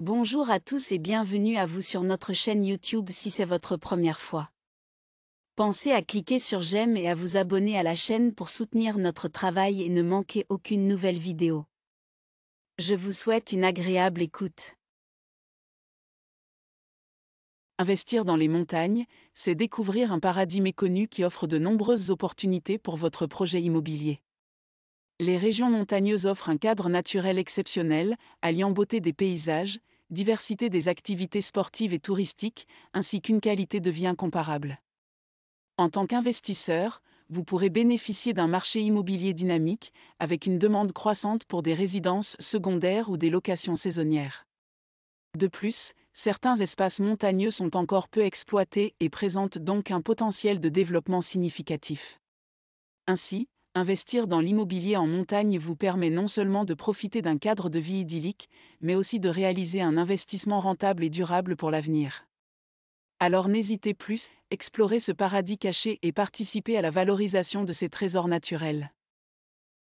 Bonjour à tous et bienvenue à vous sur notre chaîne YouTube si c'est votre première fois. Pensez à cliquer sur j'aime et à vous abonner à la chaîne pour soutenir notre travail et ne manquer aucune nouvelle vidéo. Je vous souhaite une agréable écoute. Investir dans les montagnes, c'est découvrir un paradis méconnu qui offre de nombreuses opportunités pour votre projet immobilier. Les régions montagneuses offrent un cadre naturel exceptionnel, alliant beauté des paysages, diversité des activités sportives et touristiques, ainsi qu'une qualité de vie incomparable. En tant qu'investisseur, vous pourrez bénéficier d'un marché immobilier dynamique, avec une demande croissante pour des résidences secondaires ou des locations saisonnières. De plus, certains espaces montagneux sont encore peu exploités et présentent donc un potentiel de développement significatif. Ainsi, Investir dans l'immobilier en montagne vous permet non seulement de profiter d'un cadre de vie idyllique, mais aussi de réaliser un investissement rentable et durable pour l'avenir. Alors n'hésitez plus, explorez ce paradis caché et participez à la valorisation de ces trésors naturels.